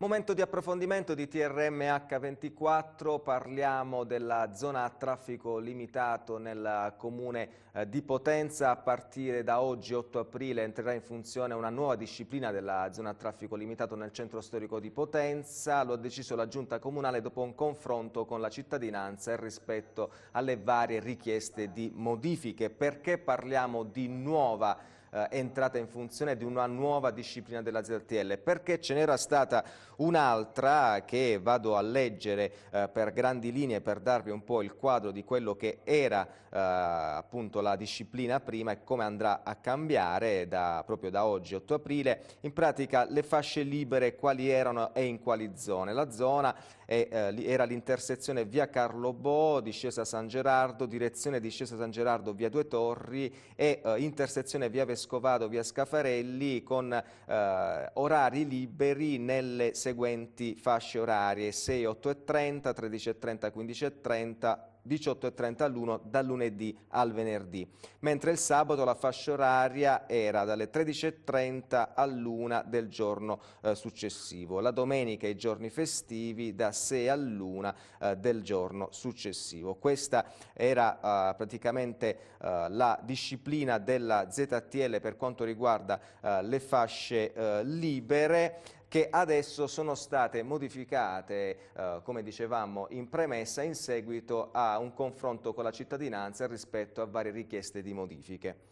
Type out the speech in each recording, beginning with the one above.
Momento di approfondimento di TRM h 24 parliamo della zona a traffico limitato nel comune eh, di Potenza. A partire da oggi, 8 aprile, entrerà in funzione una nuova disciplina della zona a traffico limitato nel centro storico di Potenza. Lo ha deciso la giunta comunale dopo un confronto con la cittadinanza e rispetto alle varie richieste di modifiche. Perché parliamo di nuova eh, entrata in funzione di una nuova disciplina della ZTL, perché ce n'era stata un'altra che vado a leggere eh, per grandi linee per darvi un po' il quadro di quello che era eh, appunto la disciplina prima e come andrà a cambiare da, proprio da oggi 8 aprile, in pratica le fasce libere quali erano e in quali zone. La zona e, eh, era l'intersezione via Carlo Bo, discesa San Gerardo, direzione discesa San Gerardo via Due Torri e eh, intersezione via Vescovado via Scafarelli con eh, orari liberi nelle seguenti fasce orarie 6, 8 e 30, 13 e 30, 15 e 30, 18.30 all'1 dal lunedì al venerdì, mentre il sabato la fascia oraria era dalle 13.30 all'1 del giorno eh, successivo, la domenica e i giorni festivi da 6 all'1 eh, del giorno successivo. Questa era eh, praticamente eh, la disciplina della ZTL per quanto riguarda eh, le fasce eh, libere che adesso sono state modificate, eh, come dicevamo in premessa, in seguito a un confronto con la cittadinanza rispetto a varie richieste di modifiche.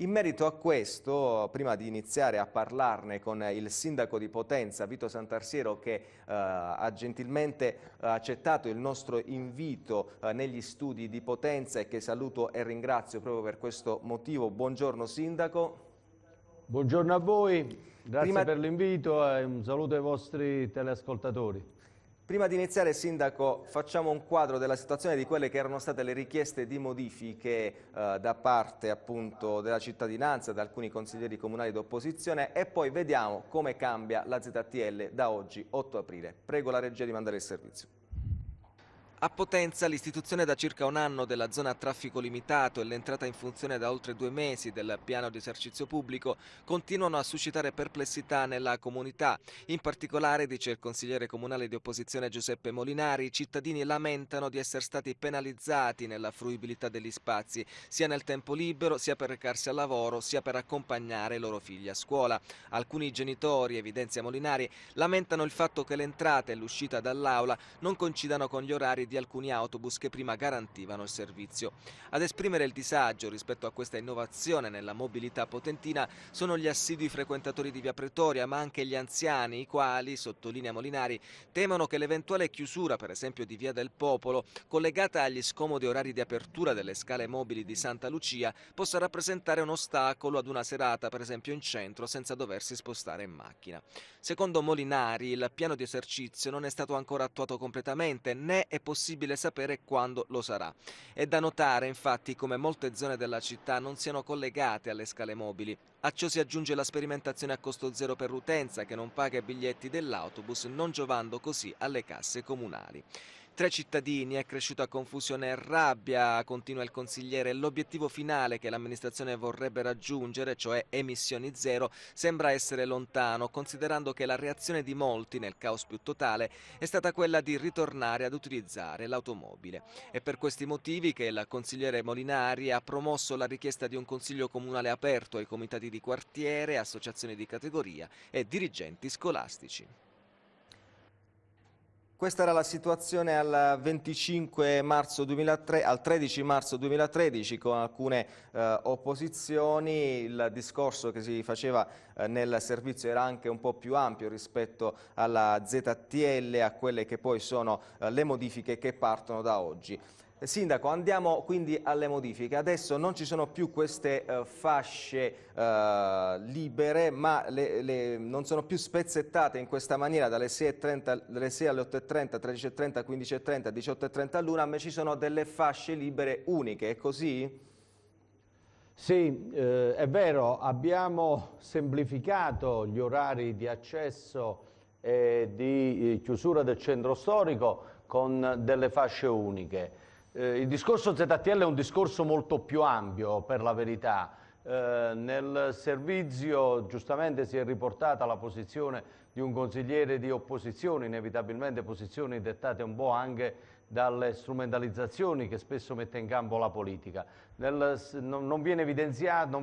In merito a questo, prima di iniziare a parlarne con il sindaco di Potenza, Vito Santarsiero, che eh, ha gentilmente accettato il nostro invito eh, negli studi di Potenza e che saluto e ringrazio proprio per questo motivo. Buongiorno sindaco. Buongiorno a voi, grazie Prima... per l'invito e un saluto ai vostri teleascoltatori. Prima di iniziare, Sindaco, facciamo un quadro della situazione di quelle che erano state le richieste di modifiche eh, da parte appunto della cittadinanza, da alcuni consiglieri comunali d'opposizione e poi vediamo come cambia la ZTL da oggi 8 aprile. Prego la regia di mandare il servizio. A Potenza l'istituzione da circa un anno della zona a traffico limitato e l'entrata in funzione da oltre due mesi del piano di esercizio pubblico continuano a suscitare perplessità nella comunità. In particolare, dice il consigliere comunale di opposizione Giuseppe Molinari, i cittadini lamentano di essere stati penalizzati nella fruibilità degli spazi, sia nel tempo libero, sia per recarsi al lavoro, sia per accompagnare i loro figli a scuola. Alcuni genitori, evidenzia Molinari, lamentano il fatto che l'entrata e l'uscita dall'aula non coincidano con gli orari di alcuni autobus che prima garantivano il servizio. Ad esprimere il disagio rispetto a questa innovazione nella mobilità potentina sono gli assidui frequentatori di Via Pretoria, ma anche gli anziani, i quali, sottolinea Molinari, temono che l'eventuale chiusura, per esempio, di Via del Popolo, collegata agli scomodi orari di apertura delle scale mobili di Santa Lucia, possa rappresentare un ostacolo ad una serata, per esempio, in centro, senza doversi spostare in macchina. Secondo Molinari, il piano di esercizio non è stato ancora attuato completamente, né è possibile possibile sapere quando lo sarà. È da notare infatti come molte zone della città non siano collegate alle scale mobili. A ciò si aggiunge la sperimentazione a costo zero per l'utenza che non paga i biglietti dell'autobus, non giovando così alle casse comunali tre cittadini è cresciuta confusione e rabbia, continua il consigliere. L'obiettivo finale che l'amministrazione vorrebbe raggiungere, cioè emissioni zero, sembra essere lontano, considerando che la reazione di molti, nel caos più totale, è stata quella di ritornare ad utilizzare l'automobile. È per questi motivi che il consigliere Molinari ha promosso la richiesta di un consiglio comunale aperto ai comitati di quartiere, associazioni di categoria e dirigenti scolastici. Questa era la situazione al 25 marzo 2003, al 13 marzo 2013 con alcune eh, opposizioni, il discorso che si faceva eh, nel servizio era anche un po' più ampio rispetto alla ZTL, a quelle che poi sono eh, le modifiche che partono da oggi. Sindaco, andiamo quindi alle modifiche. Adesso non ci sono più queste uh, fasce uh, libere, ma le, le non sono più spezzettate in questa maniera dalle 6 alle 8.30, 13.30, 15.30, 18.30 all'una, ma ci sono delle fasce libere uniche, è così? Sì, eh, è vero, abbiamo semplificato gli orari di accesso e di eh, chiusura del centro storico con delle fasce uniche eh, il discorso ZTL è un discorso molto più ampio per la verità. Eh, nel servizio giustamente si è riportata la posizione di un consigliere di opposizione, inevitabilmente posizioni dettate un po' anche dalle strumentalizzazioni che spesso mette in campo la politica nel, non, non, non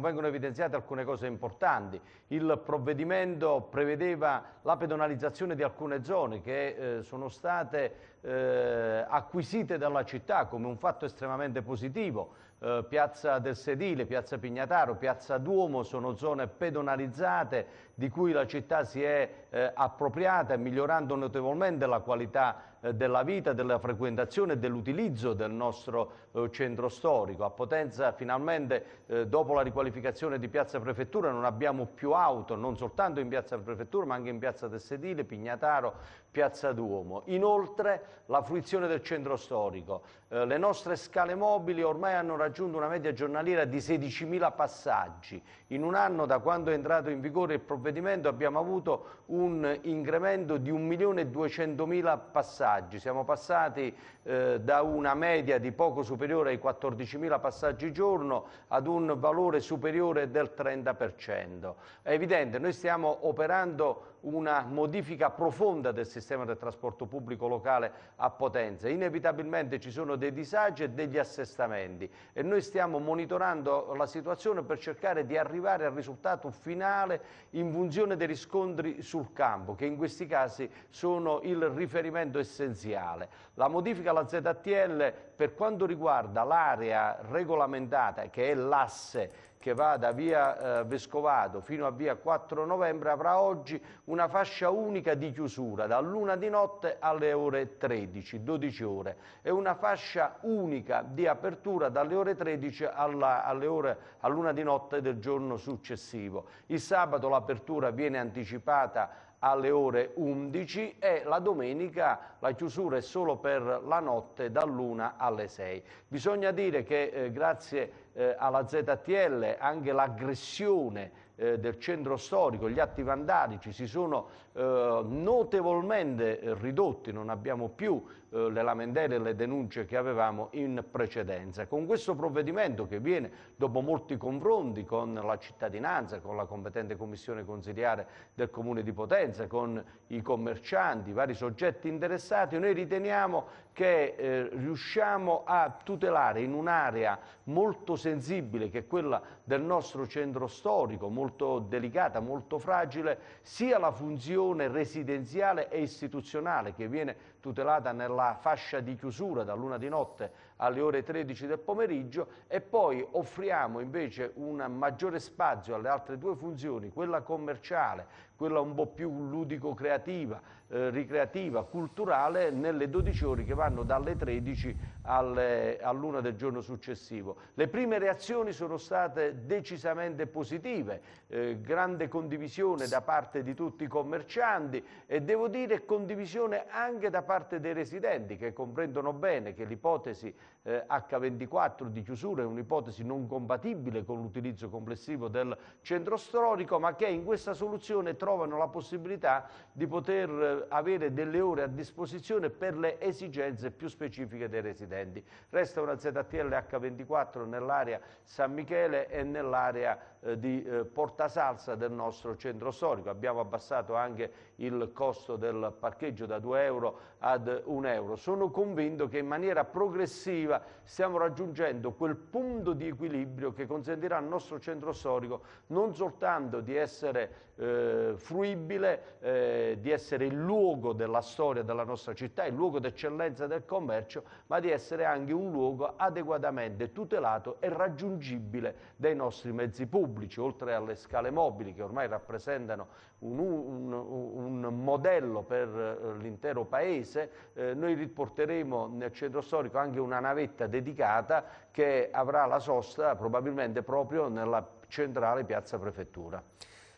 vengono evidenziate alcune cose importanti. Il provvedimento prevedeva la pedonalizzazione di alcune zone che eh, sono state eh, acquisite dalla città come un fatto estremamente positivo. Eh, piazza del Sedile, Piazza Pignataro, Piazza Duomo sono zone pedonalizzate di cui la città si è eh, appropriata migliorando notevolmente la qualità eh, della vita, della frequentazione e dell'utilizzo del nostro eh, centro storico, a potenza partenza finalmente eh, dopo la riqualificazione di Piazza Prefettura non abbiamo più auto, non soltanto in Piazza Prefettura ma anche in Piazza Tessedile, Pignataro, Piazza Duomo. Inoltre la fruizione del centro storico eh, le nostre scale mobili ormai hanno raggiunto una media giornaliera di 16.000 passaggi. In un anno, da quando è entrato in vigore il provvedimento, abbiamo avuto un incremento di 1.200.000 passaggi. Siamo passati eh, da una media di poco superiore ai 14.000 passaggi giorno ad un valore superiore del 30%. È evidente, noi stiamo operando una modifica profonda del sistema del trasporto pubblico locale a Potenza. Inevitabilmente ci sono dei disagi e degli assestamenti e noi stiamo monitorando la situazione per cercare di arrivare al risultato finale in funzione dei riscontri sul campo, che in questi casi sono il riferimento essenziale. La modifica alla ZTL per quanto riguarda l'area regolamentata, che è l'asse che va da via eh, Vescovado fino a via 4 novembre avrà oggi una fascia unica di chiusura luna di notte alle ore 13, 12 ore e una fascia unica di apertura dalle ore 13 alla, alle ore, a luna di notte del giorno successivo. Il sabato l'apertura viene anticipata alle ore 11 e la domenica la chiusura è solo per la notte dall'1 alle 6. Bisogna dire che eh, grazie eh, alla ZTL anche l'aggressione eh, del centro storico, gli atti vandalici si sono eh, notevolmente eh, ridotti, non abbiamo più eh, le lamentele e le denunce che avevamo in precedenza. Con questo provvedimento che viene dopo molti confronti con la cittadinanza, con la competente commissione consigliare del Comune di Potenza, con i commercianti, i vari soggetti interessati, noi riteniamo che eh, riusciamo a tutelare in un'area molto sensibile che è quella del nostro centro storico, molto molto delicata, molto fragile, sia la funzione residenziale e istituzionale che viene tutelata nella fascia di chiusura dall'una di notte alle ore 13 del pomeriggio e poi offriamo invece un maggiore spazio alle altre due funzioni, quella commerciale, quella un po' più ludico-creativa, eh, ricreativa, culturale, nelle 12 ore che vanno dalle 13 all'una all del giorno successivo. Le prime reazioni sono state decisamente positive, eh, grande condivisione da parte di tutti i commercianti e devo dire condivisione anche da parte dei residenti che comprendono bene che l'ipotesi eh, H24 di chiusura è un'ipotesi non compatibile con l'utilizzo complessivo del centro storico, ma che in questa soluzione trovano la possibilità di poter eh, avere delle ore a disposizione per le esigenze più specifiche dei residenti. Resta una ZTL H24 nell'area San Michele e nell'area eh, di eh, portasalsa del nostro centro storico. Abbiamo abbassato anche il costo del parcheggio da 2 euro ad 1 euro. Sono convinto che in maniera progressiva stiamo raggiungendo quel punto di equilibrio che consentirà al nostro centro storico non soltanto di essere eh, fruibile, eh, di essere il luogo della storia della nostra città, il luogo d'eccellenza del commercio, ma di essere anche un luogo adeguatamente tutelato e raggiungibile dai nostri mezzi pubblici pubblici, oltre alle scale mobili che ormai rappresentano un, un, un modello per eh, l'intero paese, eh, noi riporteremo nel centro storico anche una navetta dedicata che avrà la sosta probabilmente proprio nella centrale piazza prefettura.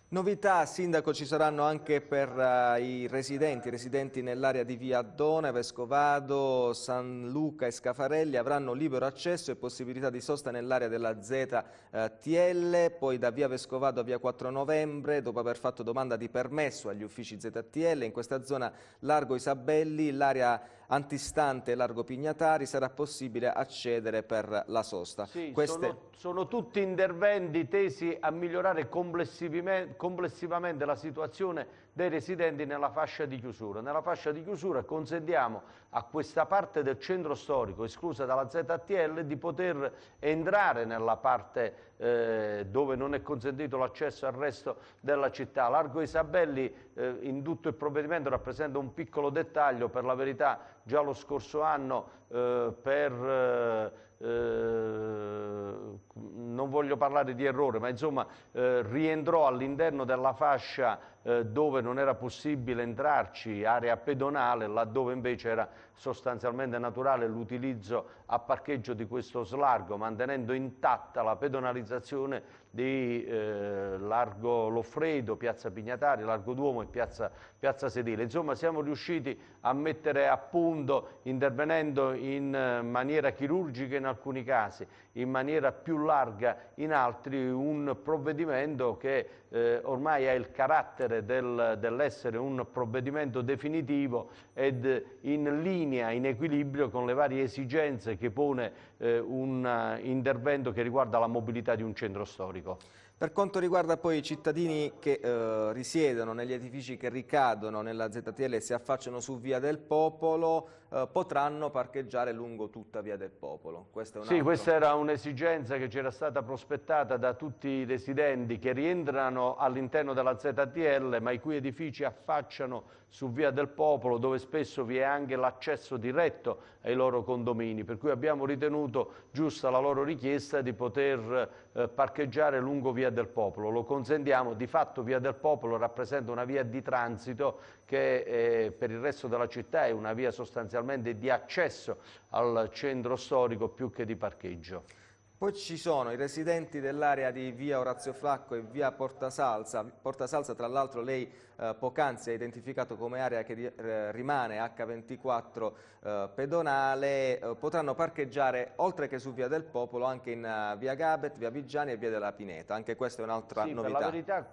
Novità, Sindaco, ci saranno anche per uh, i residenti, residenti nell'area di Via Addone, Vescovado, San Luca e Scafarelli avranno libero accesso e possibilità di sosta nell'area della ZTL, eh, poi da Via Vescovado a Via 4 Novembre, dopo aver fatto domanda di permesso agli uffici ZTL, in questa zona Largo Isabelli, l'area antistante Largo Pignatari sarà possibile accedere per la sosta. Sì, Queste... sono, sono, tutti interventi tesi a migliorare complessivamente, complessivamente la situazione dei residenti nella fascia di chiusura. Nella fascia di chiusura consentiamo a questa parte del centro storico, esclusa dalla ZTL, di poter entrare nella parte eh, dove non è consentito l'accesso al resto della città. Largo Isabelli, eh, in tutto il provvedimento, rappresenta un piccolo dettaglio, per la verità già lo scorso anno eh, per... Eh, eh, non voglio parlare di errore, ma insomma eh, rientrò all'interno della fascia eh, dove non era possibile entrarci, area pedonale, laddove invece era sostanzialmente naturale l'utilizzo a parcheggio di questo slargo, mantenendo intatta la pedonalizzazione di eh, Largo Loffredo, Piazza Pignatari, Largo Duomo e Piazza, Piazza Sedile. Insomma siamo riusciti a mettere a punto intervenendo in eh, maniera chirurgica in alcuni casi, in maniera più larga in altri un provvedimento che eh, ormai ha il carattere del, dell'essere un provvedimento definitivo ed in linea, in equilibrio con le varie esigenze che pone eh, un eh, intervento che riguarda la mobilità di un centro storico. Per quanto riguarda poi i cittadini che eh, risiedono negli edifici che ricadono nella ZTL e si affacciano su Via del Popolo, eh, potranno parcheggiare lungo tutta Via del Popolo. Questo sì, altro. questa era un'esigenza che c'era stata prospettata da tutti i residenti che rientrano all'interno della ZTL ma i cui edifici affacciano su Via del Popolo dove spesso vi è anche l'accesso diretto ai loro condomini, per cui abbiamo ritenuto giusta la loro richiesta di poter eh, parcheggiare lungo Via del Popolo. Lo consentiamo, di fatto Via del Popolo rappresenta una via di transito che eh, per il resto della città è una via sostanzialmente di accesso al centro storico più che di parcheggio. Poi ci sono i residenti dell'area di via Orazio Flacco e via Porta Salsa. Porta Salsa tra l'altro lei eh, poc'anzi ha identificato come area che eh, rimane H24 eh, pedonale. Eh, potranno parcheggiare oltre che su via del Popolo anche in uh, via Gabet, via Vigiani e via della Pineta. Anche questa è un'altra sì, novità. Per la, verità,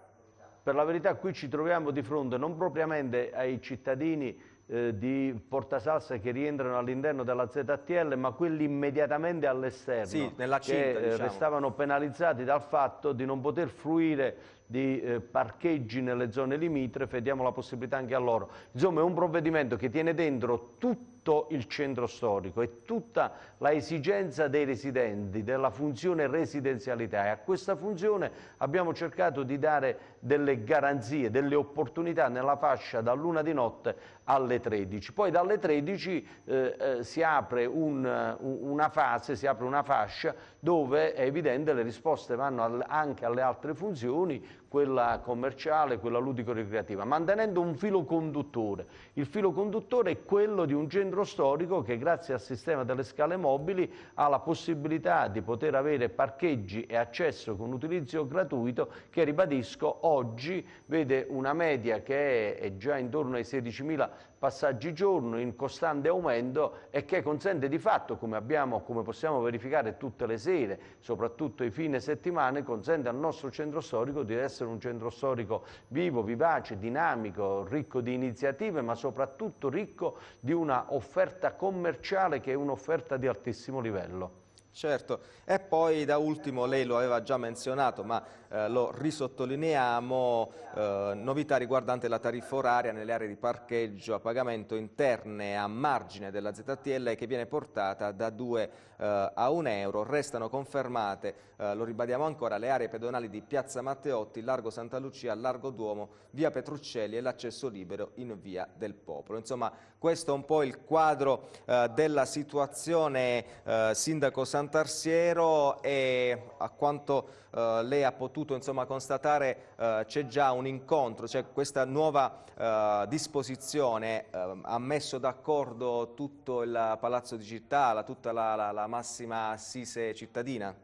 per la verità qui ci troviamo di fronte non propriamente ai cittadini eh, di portasalsa che rientrano all'interno della ZTL ma quelli immediatamente all'esterno sì, che eh, diciamo. restavano penalizzati dal fatto di non poter fruire di eh, parcheggi nelle zone limitrofe diamo la possibilità anche a loro insomma è un provvedimento che tiene dentro tutti tutto il centro storico e tutta la esigenza dei residenti, della funzione residenzialità e a questa funzione abbiamo cercato di dare delle garanzie, delle opportunità nella fascia dall'una di notte alle 13. Poi dalle 13 eh, eh, si apre un, eh, una fase, si apre una fascia dove è evidente le risposte vanno al, anche alle altre funzioni quella commerciale, quella ludico-ricreativa, mantenendo un filo conduttore. Il filo conduttore è quello di un centro storico che grazie al sistema delle scale mobili ha la possibilità di poter avere parcheggi e accesso con utilizzo gratuito che, ribadisco, oggi vede una media che è già intorno ai 16.000 passaggi giorno in costante aumento e che consente di fatto, come, abbiamo, come possiamo verificare tutte le sere, soprattutto i fine settimane, consente al nostro centro storico di essere un centro storico vivo, vivace, dinamico, ricco di iniziative, ma soprattutto ricco di una offerta commerciale che è un'offerta di altissimo livello. Certo, e poi da ultimo lei lo aveva già menzionato, ma eh, lo risottolineiamo, eh, novità riguardante la tariffa oraria nelle aree di parcheggio a pagamento interne a margine della ZTL che viene portata da 2 eh, a 1 euro. Restano confermate, eh, lo ribadiamo ancora, le aree pedonali di Piazza Matteotti, Largo Santa Lucia, Largo Duomo, Via Petruccelli e l'accesso libero in Via del Popolo. Insomma, questo è un po' il quadro eh, della situazione, eh, Sindaco Sant'Arsiero e a quanto eh, lei ha potuto insomma, constatare eh, c'è già un incontro, c'è questa nuova eh, disposizione, eh, ha messo d'accordo tutto il Palazzo di Città, tutta la, la, la massima assise cittadina?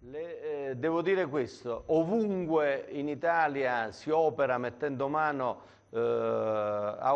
Le, eh, devo dire questo, ovunque in Italia si opera mettendo mano eh, a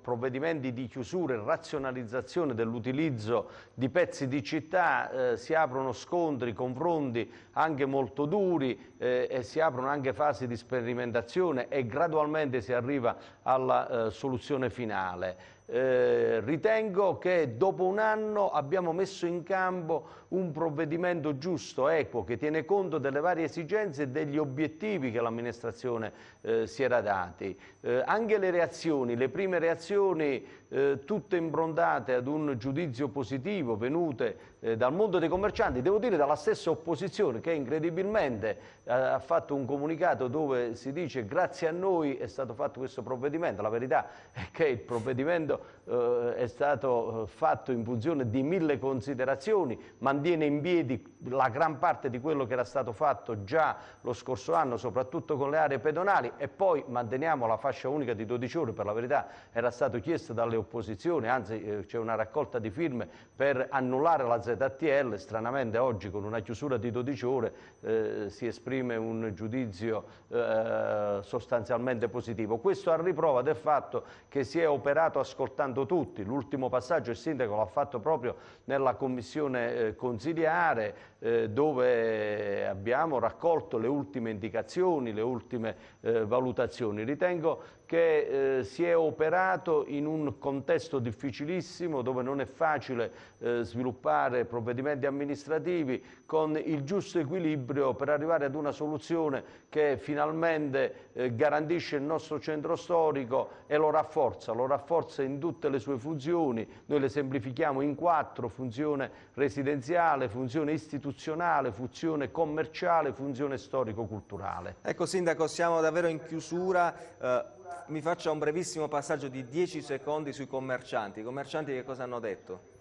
provvedimenti di chiusura e razionalizzazione dell'utilizzo di pezzi di città, eh, si aprono scontri, confronti anche molto duri eh, e si aprono anche fasi di sperimentazione e gradualmente si arriva alla eh, soluzione finale eh, ritengo che dopo un anno abbiamo messo in campo un provvedimento giusto, equo, che tiene conto delle varie esigenze e degli obiettivi che l'amministrazione eh, si era dati. Eh, anche le reazioni, le prime reazioni eh, tutte improntate ad un giudizio positivo venute eh, dal mondo dei commercianti, devo dire dalla stessa opposizione che incredibilmente eh, ha fatto un comunicato dove si dice grazie a noi è stato fatto questo provvedimento, la verità è che il provvedimento eh, è stato eh, fatto in funzione di mille considerazioni, mantiene in piedi la gran parte di quello che era stato fatto già lo scorso anno, soprattutto con le aree pedonali e poi manteniamo la fascia unica di 12 ore, per la verità era stato chiesto dalle opposizioni, anzi eh, c'è una raccolta di firme per annullare la Z giornate stranamente oggi con una chiusura di 12 ore eh, si esprime un giudizio eh, sostanzialmente positivo. Questo a riprova del fatto che si è operato ascoltando tutti, l'ultimo passaggio il sindaco l'ha fatto proprio nella commissione eh, consigliare, eh, dove abbiamo raccolto le ultime indicazioni, le ultime eh, valutazioni. Ritengo che eh, si è operato in un contesto difficilissimo dove non è facile eh, sviluppare provvedimenti amministrativi con il giusto equilibrio per arrivare ad una soluzione che finalmente eh, garantisce il nostro centro storico e lo rafforza, lo rafforza in tutte le sue funzioni, noi le semplifichiamo in quattro, funzione residenziale, funzione istituzionale, funzione commerciale, funzione storico-culturale. Ecco Sindaco, siamo davvero in chiusura, eh, mi faccia un brevissimo passaggio di 10 secondi sui commercianti, i commercianti che cosa hanno detto?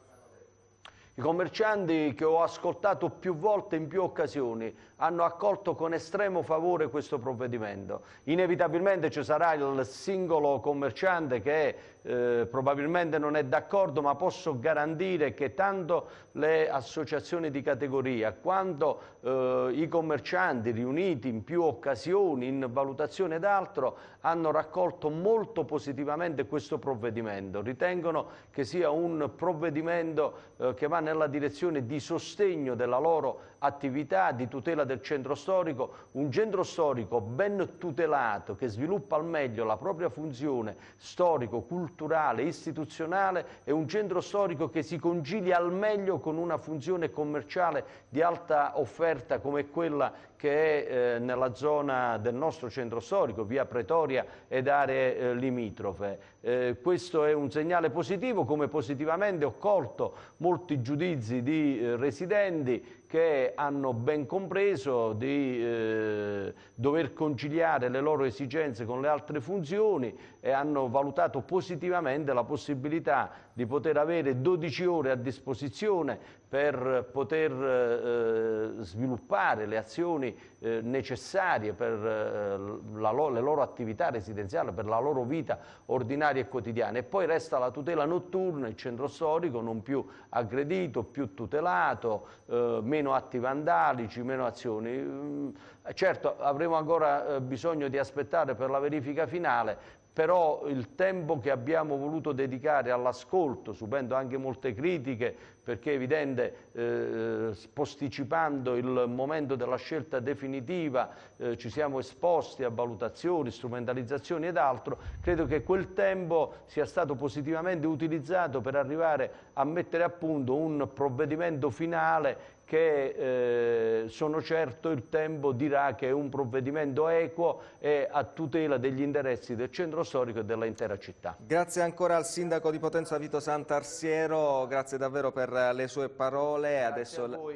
I commercianti che ho ascoltato più volte in più occasioni hanno accolto con estremo favore questo provvedimento. Inevitabilmente ci sarà il singolo commerciante che eh, probabilmente non è d'accordo, ma posso garantire che tanto le associazioni di categoria quanto eh, i commercianti riuniti in più occasioni, in valutazione d'altro hanno raccolto molto positivamente questo provvedimento. Ritengono che sia un provvedimento eh, che va nella direzione di sostegno della loro attività di tutela del centro storico, un centro storico ben tutelato che sviluppa al meglio la propria funzione storico, culturale, istituzionale è un centro storico che si concilia al meglio con una funzione commerciale di alta offerta come quella che è eh, nella zona del nostro centro storico, via Pretoria ed aree eh, limitrofe. Eh, questo è un segnale positivo, come positivamente ho colto molti giudizi di residenti che hanno ben compreso di eh, dover conciliare le loro esigenze con le altre funzioni e hanno valutato positivamente la possibilità di poter avere 12 ore a disposizione per poter eh, eh, sviluppare le azioni eh, necessarie per eh, la lo le loro attività residenziali, per la loro vita ordinaria e quotidiana. E poi resta la tutela notturna, il centro storico non più aggredito, più tutelato, eh, meno meno atti vandalici, meno azioni. Mm, certo avremo ancora eh, bisogno di aspettare per la verifica finale, però il tempo che abbiamo voluto dedicare all'ascolto, subendo anche molte critiche, perché è evidente, eh, posticipando il momento della scelta definitiva, eh, ci siamo esposti a valutazioni, strumentalizzazioni ed altro, credo che quel tempo sia stato positivamente utilizzato per arrivare a mettere a punto un provvedimento finale che eh, sono certo il tempo dirà che è un provvedimento equo e a tutela degli interessi del centro storico e dell'intera città. Grazie ancora al sindaco di Potenza Vito Sant'Arsiero, grazie davvero per le sue parole. Grazie Adesso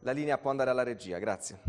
la linea può andare alla regia, grazie.